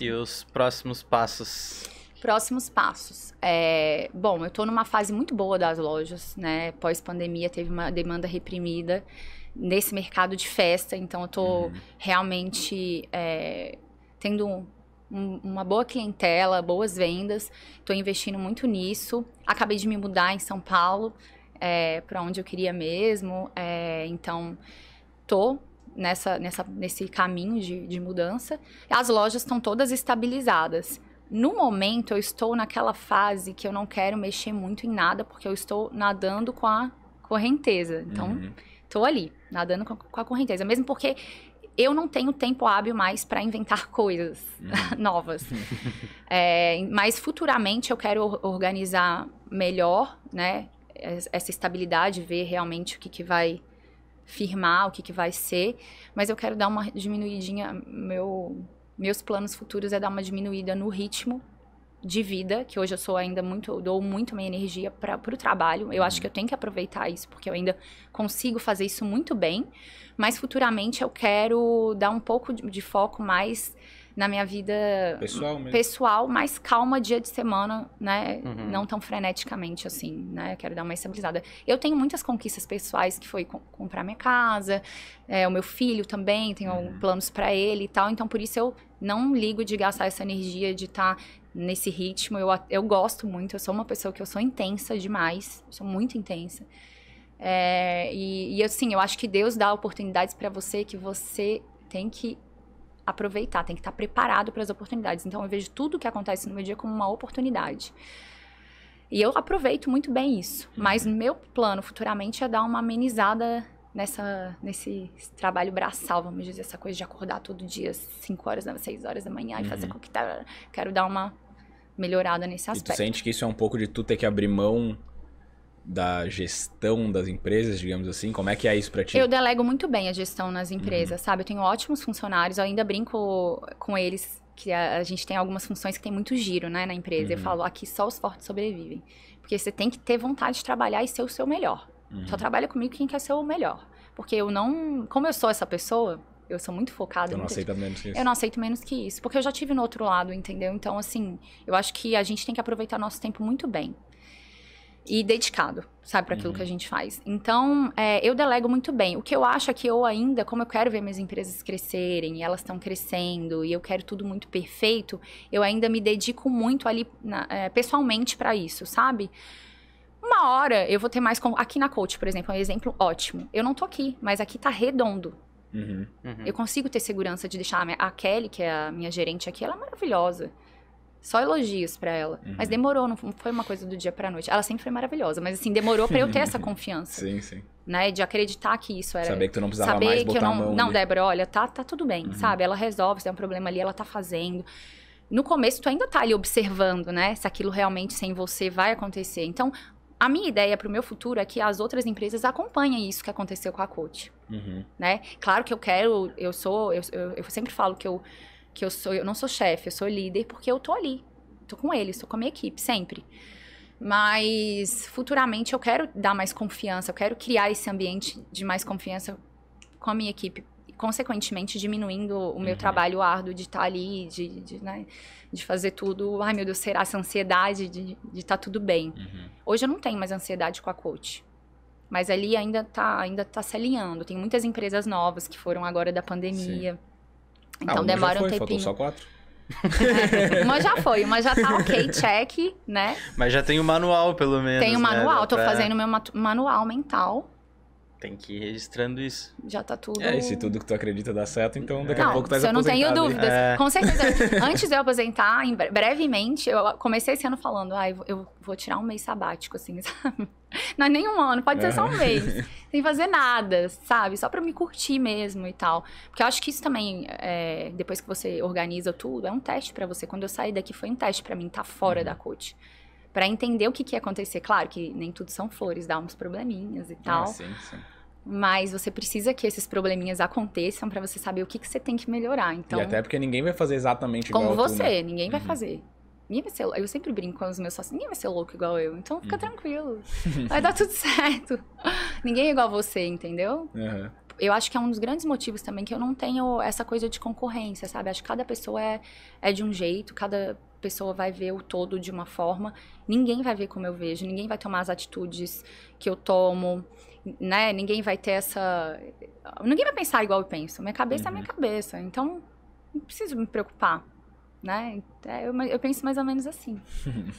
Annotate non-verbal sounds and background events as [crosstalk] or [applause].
E os próximos passos? Próximos passos. É, bom, eu estou numa fase muito boa das lojas, né? Pós-pandemia teve uma demanda reprimida nesse mercado de festa, então eu estou uhum. realmente é, tendo um, um, uma boa clientela, boas vendas, estou investindo muito nisso. Acabei de me mudar em São Paulo, é, para onde eu queria mesmo, é, então estou nessa, nessa, nesse caminho de, de mudança. As lojas estão todas estabilizadas. No momento, eu estou naquela fase que eu não quero mexer muito em nada, porque eu estou nadando com a correnteza. Então, estou uhum. ali, nadando com a, com a, correnteza. Mesmo porque eu não tenho tempo hábil mais para inventar [laughs] coisas uhum. novas. [laughs] é, mas futuramente eu quero organizar melhor, né? Essa estabilidade, ver realmente o que, que vai firmar o que, que vai ser, mas eu quero dar uma diminuidinha. Meu, meus planos futuros é dar uma diminuída no ritmo de vida, que hoje eu sou ainda muito, eu dou muito minha energia para o trabalho. Eu acho uhum. que eu tenho que aproveitar isso, porque eu ainda consigo fazer isso muito bem. Mas futuramente eu quero dar um pouco de, de foco mais na minha vida pessoal, pessoal mais calma dia de semana, né? Uhum. Não tão freneticamente assim, né? Quero dar uma estabilizada. Eu tenho muitas conquistas pessoais que foi comprar minha casa, é, o meu filho também, tenho uhum. planos para ele e tal. Então por isso eu não ligo de gastar essa energia de estar tá nesse ritmo. Eu, eu gosto muito, eu sou uma pessoa que eu sou intensa demais, sou muito intensa. É, e, e assim, eu acho que Deus dá oportunidades para você que você tem que aproveitar, tem que estar preparado para as oportunidades. Então eu vejo tudo o que acontece no meu dia como uma oportunidade. E eu aproveito muito bem isso. Uhum. Mas meu plano futuramente é dar uma amenizada nessa, nesse trabalho braçal, vamos dizer, essa coisa de acordar todo dia, 5 horas, 6 horas da manhã e uhum. fazer coquetel. Tá, quero dar uma melhorada nesse aspecto. E tu sente que isso é um pouco de tu ter que abrir mão da gestão das empresas, digamos assim? Como é que é isso para ti? Eu delego muito bem a gestão nas empresas, uhum. sabe? Eu tenho ótimos funcionários, eu ainda brinco com eles que a, a gente tem algumas funções que tem muito giro, né, na empresa. Uhum. Eu falo, aqui só os fortes sobrevivem. Porque você tem que ter vontade de trabalhar e ser o seu melhor. Uhum. Só trabalha comigo quem quer ser o melhor. Porque eu não, como eu sou essa pessoa, eu sou muito focada. Eu não aceito menos que isso. Eu não aceito menos que isso, porque eu já tive no outro lado, entendeu? Então, assim, eu acho que a gente tem que aproveitar nosso tempo muito bem e dedicado, sabe, para aquilo uhum. que a uhum. gente faz. Então, é, eu delego muito bem. O que eu acho é que eu ainda, como eu quero ver minhas empresas crescerem, e elas estão crescendo, e eu quero tudo muito perfeito, eu ainda me dedico muito ali na, é, pessoalmente para isso, sabe? Uma hora eu vou ter mais. Com... Aqui na Coach, por exemplo, é um exemplo ótimo. Eu não tô aqui, mas aqui tá redondo. Uhum. Uhum. Eu consigo ter segurança de deixar a, minha... a Kelly, que é a minha gerente aqui, ela é maravilhosa. Só elogios para ela. Uhum. Mas demorou, não foi uma coisa do dia pra noite. Ela sempre foi maravilhosa, mas assim, demorou para eu ter essa [laughs] confiança. sim, sim. Né? De acreditar que isso era. Saber que tu não precisava saber mais botar que eu não, a mão. Não, ali. Débora, olha, tá, tá tudo bem, uhum. sabe? Ela resolve, se tem um problema ali, ela tá fazendo. No começo, tu ainda tá ali observando, né? Se aquilo realmente sem você vai acontecer. Então, a minha ideia para o meu futuro é que as outras empresas acompanhem isso que aconteceu com a coach, uhum. né? Claro que eu quero, eu sou, eu, eu, eu sempre falo que eu que eu sou, eu não sou chefe, eu sou líder, porque eu tô ali, tô com ele tô com a minha equipe sempre. Mas futuramente eu quero dar mais confiança, eu quero criar esse ambiente de mais confiança com a minha equipe, consequentemente diminuindo o meu uhum. trabalho árduo de estar tá ali, de, de, né, de, fazer tudo. Ai meu Deus, será essa ansiedade de estar tá tudo bem? Uhum. Hoje eu não tenho mais ansiedade com a coach. Mas ali ainda está ainda tá se alinhando. Tem muitas empresas novas que foram agora da pandemia. Sim. Ah, então ah, demora foi, um tempinho. só quatro. uma [laughs] já foi, uma já tá ok, check, né? Mas já tem o manual, pelo menos. Tem o né? manual, né? tô pra... fazendo meu manual mental tem que ir registrando isso. Já tá tudo. É, e se tudo que tu acredita dá certo, então daqui não, a pouco tá aposentado. Eu não tenho dúvidas. É. Com certeza. [laughs] Antes de eu aposentar, brevemente, eu comecei esse ano falando, ah, eu vou tirar um mês sabático, assim, [laughs] sabe? Não é nenhum ano, pode ser só um é. mês. [laughs] sem fazer nada, sabe? Só para me curtir mesmo e tal. Porque eu acho que isso também, é, depois que você organiza tudo, é um teste para você. Quando eu saí daqui, foi um teste para mim estar tá fora uhum. da coach para entender o que, que ia acontecer. Claro que nem tudo são flores, dá uns probleminhas e é, tal. Ah, sim, sim. Mas você precisa que esses probleminhas aconteçam para você saber o que, que você tem que melhorar. Então, e até porque ninguém vai fazer exatamente igual Como você, tu, né? ninguém vai uhum. fazer. Ninguém vai ser, eu sempre brinco com os meus sócios, ninguém vai ser louco igual eu. Então fica uhum. tranquilo. [laughs] Vai dar tudo certo. ninguém é igual você, entendeu? Uhum eu acho que é um dos grandes motivos também que eu não tenho essa coisa de concorrência, sabe? Acho que cada pessoa é, é de um jeito, cada pessoa vai ver o todo de uma forma, ninguém vai ver como eu vejo, ninguém vai tomar as atitudes que eu tomo, né? Ninguém vai ter essa. Ninguém vai pensar igual eu penso. Minha cabeça é uhum. é minha cabeça. Então, não preciso me preocupar. Né? É, eu, eu penso mais ou menos assim. [laughs]